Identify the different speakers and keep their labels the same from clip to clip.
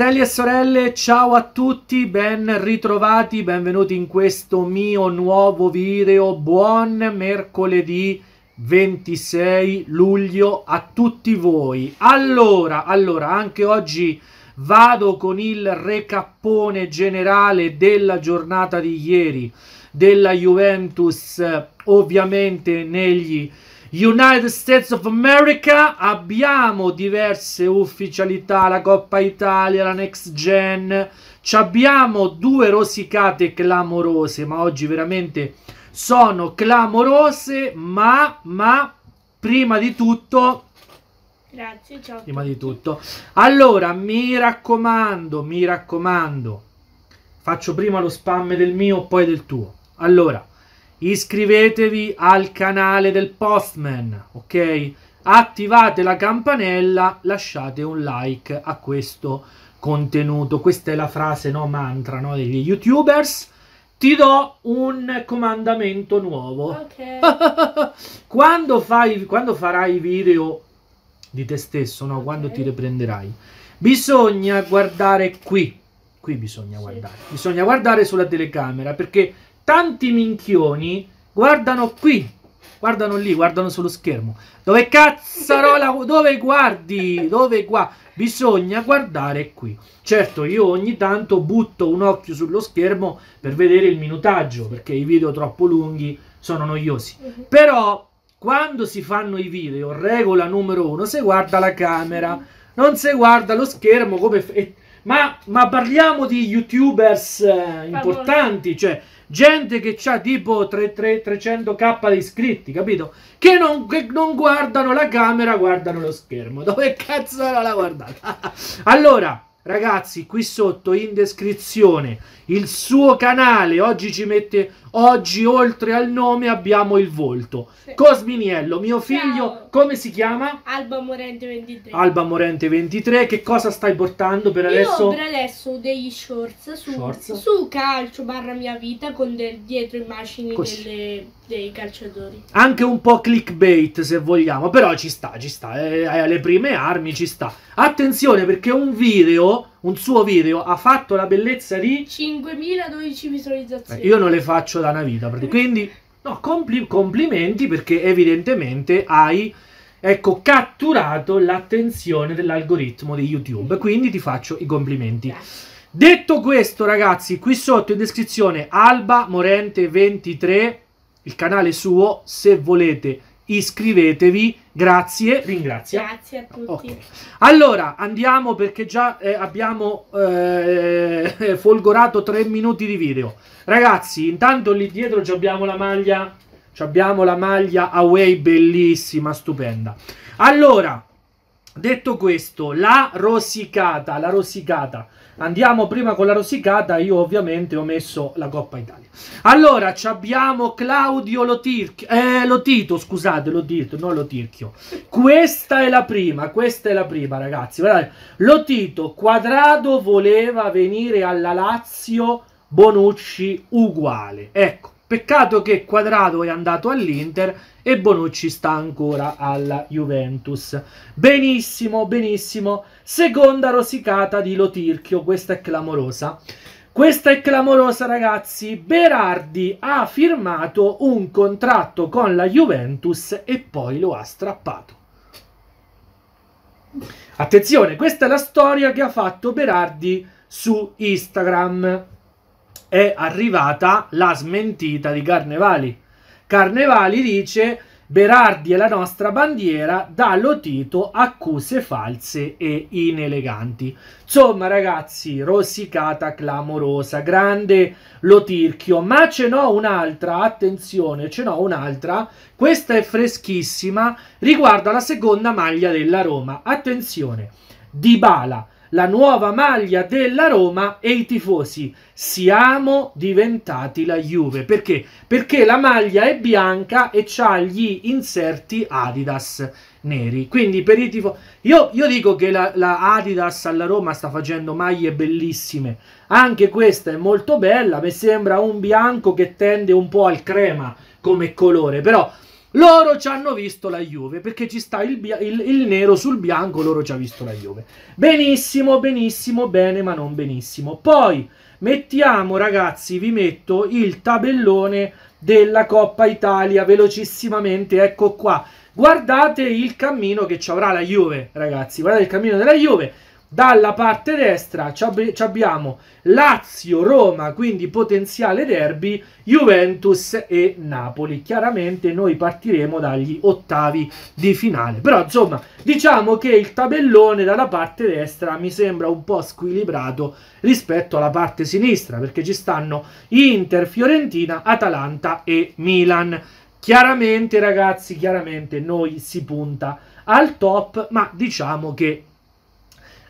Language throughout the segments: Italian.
Speaker 1: Fratelli e sorelle, ciao a tutti, ben ritrovati, benvenuti in questo mio nuovo video. Buon mercoledì 26 luglio a tutti voi. Allora, allora, anche oggi vado con il recappone generale della giornata di ieri della Juventus, ovviamente negli United States of America abbiamo diverse ufficialità, la Coppa Italia, la Next Gen, ci abbiamo due rosicate clamorose, ma oggi veramente sono clamorose, ma, ma prima di tutto... Grazie, ciao. Prima di tutto. Allora, mi raccomando, mi raccomando, faccio prima lo spam del mio, poi del tuo. Allora, iscrivetevi al canale del Postman, ok? Attivate la campanella, lasciate un like a questo contenuto. Questa è la frase, no, mantra, no, degli YouTubers. Ti do un comandamento nuovo. Okay. quando, fai, quando farai video di te stesso, no? Okay. Quando ti riprenderai. Bisogna guardare qui. Qui bisogna sì. guardare. Bisogna guardare sulla telecamera perché tanti minchioni guardano qui, guardano lì, guardano sullo schermo. Dove cazzarola, dove guardi, dove qua? Bisogna guardare qui. Certo, io ogni tanto butto un occhio sullo schermo per vedere il minutaggio, perché i video troppo lunghi sono noiosi. Mhm. Però quando si fanno i video, regola numero uno, se guarda la camera, non se guarda lo schermo come... F- ma, ma, parliamo di youtubers eh, importanti, cioè gente che ha tipo 3, 3, 300k di iscritti, capito? Che non, che non, guardano la camera, guardano lo schermo. Dove cazzo era la guardata? allora, ragazzi qui sotto in descrizione il suo canale oggi ci mette oggi oltre al nome abbiamo il volto sì. Cosminiello mio figlio Ciao. come si chiama? Alba Morente 23 Alba Morente 23 che cosa stai portando per Io adesso? per adesso degli shorts su, shorts. su calcio barra mia vita con del, dietro immagini Così. delle dei calciatori. Anche un po' clickbait se vogliamo, però ci sta, ci sta, eh, alle prime armi ci sta. Attenzione perché un video, un suo video, ha fatto la bellezza di... 5.012 visualizzazioni. Eh, io non le faccio da una vita, quindi no, compli- complimenti perché evidentemente hai... Ecco, catturato l'attenzione dell'algoritmo di YouTube, quindi ti faccio i complimenti. Detto questo, ragazzi, qui sotto in descrizione Alba Morente 23 il canale suo, se volete iscrivetevi, grazie, ringrazio. Grazie a tutti. Okay. Allora, andiamo perché già eh, abbiamo eh, folgorato tre minuti di video. Ragazzi, intanto lì dietro abbiamo la maglia, abbiamo la maglia away bellissima, stupenda. Allora, detto questo, la rosicata, la rosicata. Andiamo prima con la rosicata, io ovviamente ho messo la Coppa Italia. Allora, ci abbiamo Claudio Lotirchio, eh, Lotito, scusate, Lotito, non Lotirchio. Questa è la prima, questa è la prima ragazzi, guardate. Lotito, Quadrado voleva venire alla Lazio, Bonucci uguale, ecco. Peccato che Quadrado è andato all'Inter e Bonucci sta ancora alla Juventus. Benissimo, benissimo. Seconda rosicata di Lotirchio, questa è clamorosa. Questa è clamorosa ragazzi, Berardi ha firmato un contratto con la Juventus e poi lo ha strappato. Attenzione, questa è la storia che ha fatto Berardi su Instagram è arrivata la smentita di Carnevali. Carnevali dice Berardi è la nostra bandiera, dallo Tito accuse false e ineleganti. Insomma ragazzi, rosicata clamorosa, grande lo tirchio, ma ce n'ho un'altra, attenzione, ce n'ho un'altra, questa è freschissima, riguarda la seconda maglia della Roma, attenzione, Dybala la nuova maglia della Roma e i tifosi. Siamo diventati la Juve. Perché? Perché la maglia è bianca e ha gli inserti Adidas neri. Quindi per i tifosi... Io, io, dico che la, la, Adidas alla Roma sta facendo maglie bellissime. Anche questa è molto bella. Mi sembra un bianco che tende un po' al crema come colore. Però loro ci hanno visto la Juve perché ci sta il, il, il nero sul bianco, loro ci hanno visto la Juve. Benissimo, benissimo, bene, ma non benissimo. Poi mettiamo, ragazzi, vi metto il tabellone della Coppa Italia velocissimamente, ecco qua. Guardate il cammino che ci avrà la Juve, ragazzi, guardate il cammino della Juve dalla parte destra abbiamo Lazio-Roma, quindi potenziale derby, Juventus e Napoli. Chiaramente noi partiremo dagli ottavi di finale. Però insomma, diciamo che il tabellone dalla parte destra mi sembra un po' squilibrato rispetto alla parte sinistra, perché ci stanno Inter, Fiorentina, Atalanta e Milan. Chiaramente ragazzi, chiaramente noi si punta al top, ma diciamo che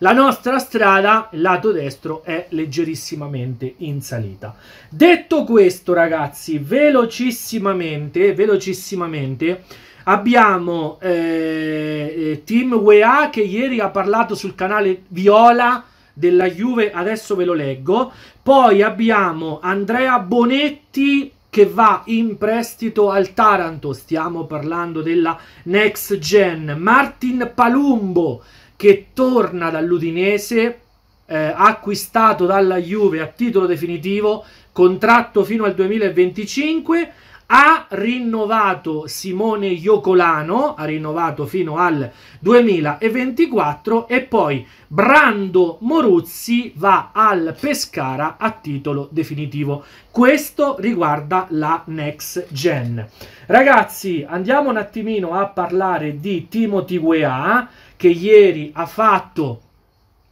Speaker 1: la nostra strada, lato destro, è leggerissimamente in salita. Detto questo, ragazzi, velocissimamente, velocissimamente, abbiamo eh, eh Team UEA che ieri ha parlato sul canale Viola della Juve, adesso ve lo leggo. Poi abbiamo Andrea Bonetti che va in prestito al Taranto, stiamo parlando della Next Gen. Martin Palumbo che torna dall'Udinese, eh, acquistato dalla Juve a titolo definitivo, contratto fino al 2025, ha rinnovato Simone Iocolano, ha rinnovato fino al 2024 e poi Brando Moruzzi va al Pescara a titolo definitivo. Questo riguarda la next gen. Ragazzi, andiamo un attimino a parlare di Timothy Weah che ieri ha fatto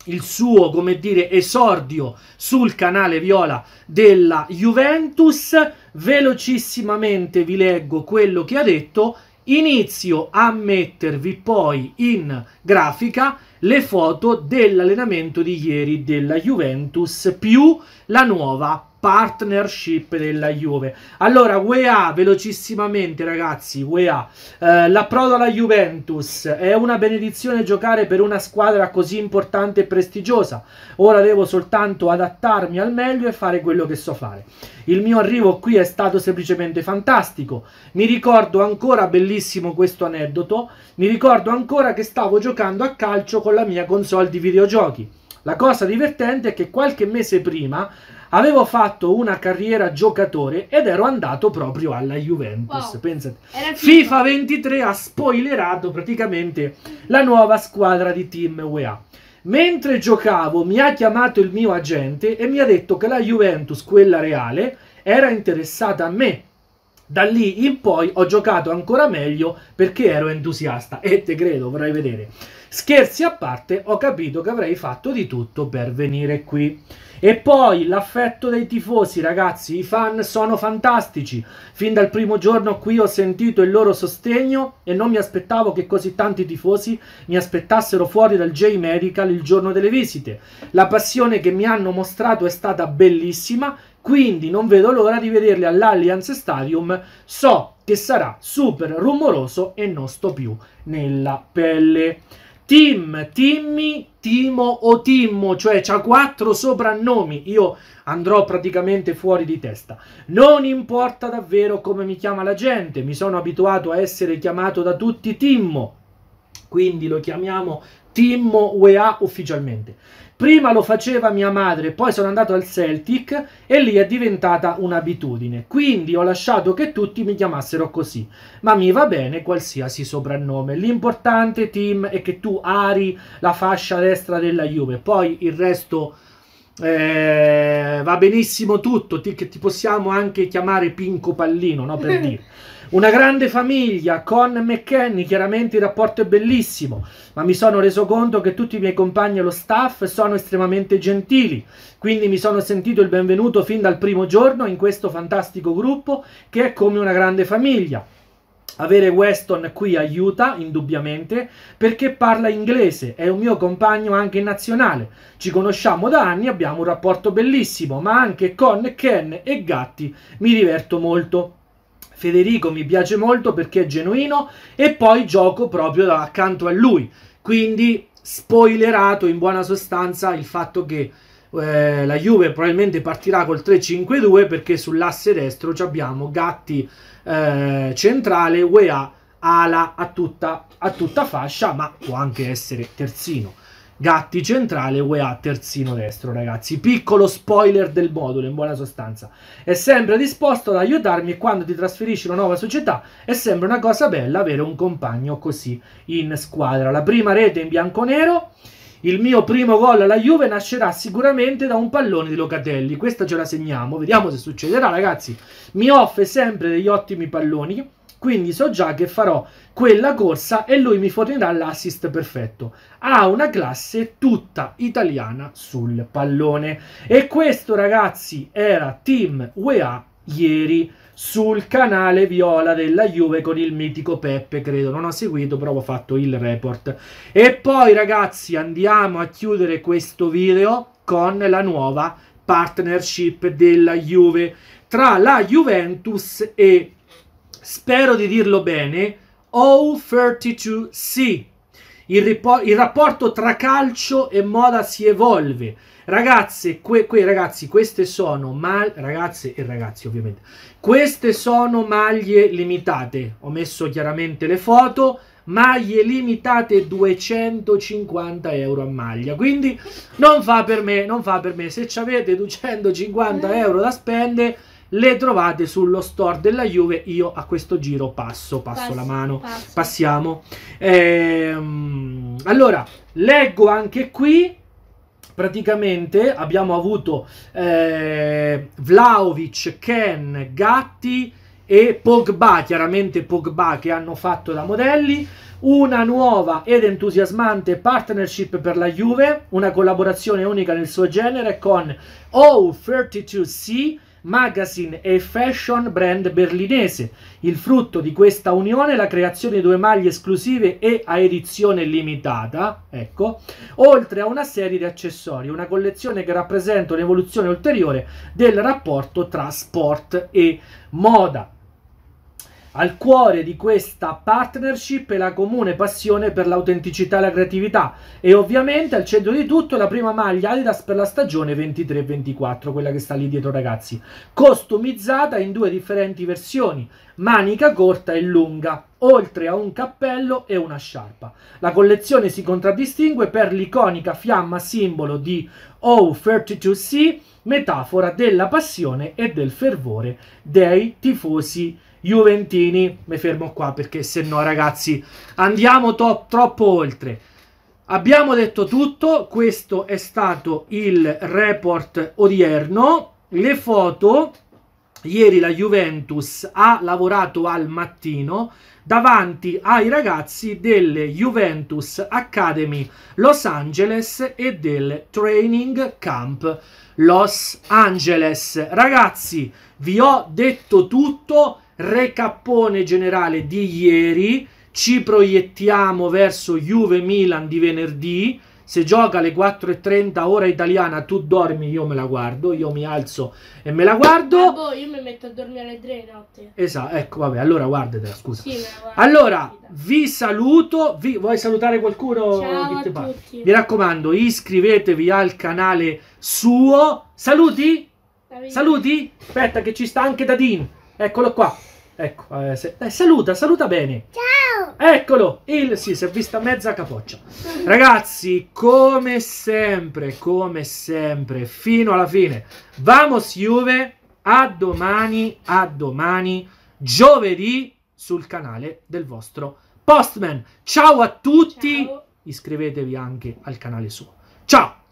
Speaker 1: il suo, come dire, esordio sul canale viola della Juventus. Velocissimamente vi leggo quello che ha detto. Inizio a mettervi poi in grafica le foto dell'allenamento di ieri della Juventus più la nuova partnership della Juve. Allora, UEA, velocissimamente ragazzi, UEA, eh, l'approdo alla Juventus è una benedizione giocare per una squadra così importante e prestigiosa. Ora devo soltanto adattarmi al meglio e fare quello che so fare. Il mio arrivo qui è stato semplicemente fantastico. Mi ricordo ancora, bellissimo questo aneddoto, mi ricordo ancora che stavo giocando a calcio con la mia console di videogiochi. La cosa divertente è che qualche mese prima avevo fatto una carriera giocatore ed ero andato proprio alla Juventus. Wow. Pensate. FIFA 23 ha spoilerato praticamente la nuova squadra di Team UEA. Mentre giocavo mi ha chiamato il mio agente e mi ha detto che la Juventus, quella reale, era interessata a me. Da lì in poi ho giocato ancora meglio perché ero entusiasta e te credo, vorrei vedere. Scherzi a parte, ho capito che avrei fatto di tutto per venire qui. E poi l'affetto dei tifosi, ragazzi, i fan sono fantastici. Fin dal primo giorno qui ho sentito il loro sostegno e non mi aspettavo che così tanti tifosi mi aspettassero fuori dal J Medical il giorno delle visite. La passione che mi hanno mostrato è stata bellissima, quindi non vedo l'ora di vederli all'Allianz Stadium. So che sarà super rumoroso e non sto più nella pelle. Tim, Timmy, Timo o Timmo, cioè ha quattro soprannomi. Io andrò praticamente fuori di testa. Non importa davvero come mi chiama la gente, mi sono abituato a essere chiamato da tutti Timmo. Quindi lo chiamiamo team UEA ufficialmente. Prima lo faceva mia madre, poi sono andato al Celtic e lì è diventata un'abitudine. Quindi ho lasciato che tutti mi chiamassero così. Ma mi va bene qualsiasi soprannome. L'importante, Tim, è che tu ari la fascia destra della Juve. Poi il resto eh, va benissimo tutto. Ti, ti possiamo anche chiamare Pinco Pallino, no? Per dire. Una grande famiglia con McKenny, chiaramente il rapporto è bellissimo, ma mi sono reso conto che tutti i miei compagni e lo staff sono estremamente gentili, quindi mi sono sentito il benvenuto fin dal primo giorno in questo fantastico gruppo che è come una grande famiglia. Avere Weston qui aiuta, indubbiamente, perché parla inglese, è un mio compagno anche nazionale. Ci conosciamo da anni, abbiamo un rapporto bellissimo, ma anche con Ken e Gatti mi diverto molto. Federico mi piace molto perché è genuino e poi gioco proprio accanto a lui. Quindi spoilerato in buona sostanza il fatto che eh, la Juve probabilmente partirà col 3-5-2 perché sull'asse destro abbiamo Gatti eh, centrale, UEA ala a tutta, a tutta fascia, ma può anche essere terzino. Gatti centrale, UEA terzino destro, ragazzi. Piccolo spoiler del modulo, in buona sostanza. È sempre disposto ad aiutarmi quando ti trasferisci una nuova società. È sempre una cosa bella avere un compagno così in squadra. La prima rete in bianco-nero. Il mio primo gol alla Juve nascerà sicuramente da un pallone di Locatelli. Questa ce la segniamo, vediamo se succederà, ragazzi. Mi offre sempre degli ottimi palloni quindi so già che farò quella corsa e lui mi fornirà l'assist perfetto. Ha una classe tutta italiana sul pallone. E questo, ragazzi, era Team UEA ieri sul canale Viola della Juve con il mitico Peppe, credo. Non ho seguito, però ho fatto il report. E poi, ragazzi, andiamo a chiudere questo video con la nuova partnership della Juve tra la Juventus e spero di dirlo bene, O32C. Il, il, rapporto tra calcio e moda si evolve. Ragazze, que que ragazzi, queste sono ragazze e ragazzi, ovviamente. Queste sono maglie limitate. Ho messo chiaramente le foto. Maglie limitate 250 euro a maglia. Quindi non fa per me, non fa per me. Se avete 250 eh. euro da spendere le trovate sullo store della Juve. Io a questo giro passo, passo, passo la mano, passo. passiamo. Ehm, allora, leggo anche qui praticamente abbiamo avuto eh, Vlaovic, Ken, Gatti e Pogba, chiaramente Pogba che hanno fatto da modelli, una nuova ed entusiasmante partnership per la Juve, una collaborazione unica nel suo genere con O32C, magazine e fashion brand berlinese. Il frutto di questa unione è la creazione di due maglie esclusive e a edizione limitata, ecco, oltre a una serie di accessori, una collezione che rappresenta un'evoluzione ulteriore del rapporto tra sport e moda. Al cuore di questa partnership è la comune passione per l'autenticità e la creatività e ovviamente al centro di tutto la prima maglia Adidas per la stagione 23-24, quella che sta lì dietro ragazzi, costumizzata in due differenti versioni, manica corta e lunga, oltre a un cappello e una sciarpa. La collezione si contraddistingue per l'iconica fiamma simbolo di O32C, metafora della passione e del fervore dei tifosi Juventini, mi fermo qua perché se no ragazzi andiamo to- troppo oltre. Abbiamo detto tutto, questo è stato il report odierno, le foto, ieri la Juventus ha lavorato al mattino davanti ai ragazzi delle Juventus Academy Los Angeles e del Training Camp Los Angeles. Ragazzi, vi ho detto tutto recappone generale di ieri, ci proiettiamo verso Juve-Milan di venerdì, se gioca alle 4.30 ora italiana tu dormi, io me la guardo, io mi alzo e me la guardo. Eh boh, io mi metto a dormire alle 3 notte. Esatto, ecco, vabbè, allora guardatela, scusa. Sì, allora, vi saluto, vi... vuoi salutare qualcuno? Ciao Mi raccomando, iscrivetevi al canale suo. Saluti? Saluti? Aspetta che ci sta anche Dadin. Eccolo qua. Ecco, eh, se, eh, saluta, saluta bene. Ciao. Eccolo, il sì, si è vista mezza capoccia. Ragazzi, come sempre, come sempre, fino alla fine. Vamos Juve, a domani, a domani, giovedì sul canale del vostro Postman. Ciao a tutti. Ciao. Iscrivetevi anche al canale suo. Ciao.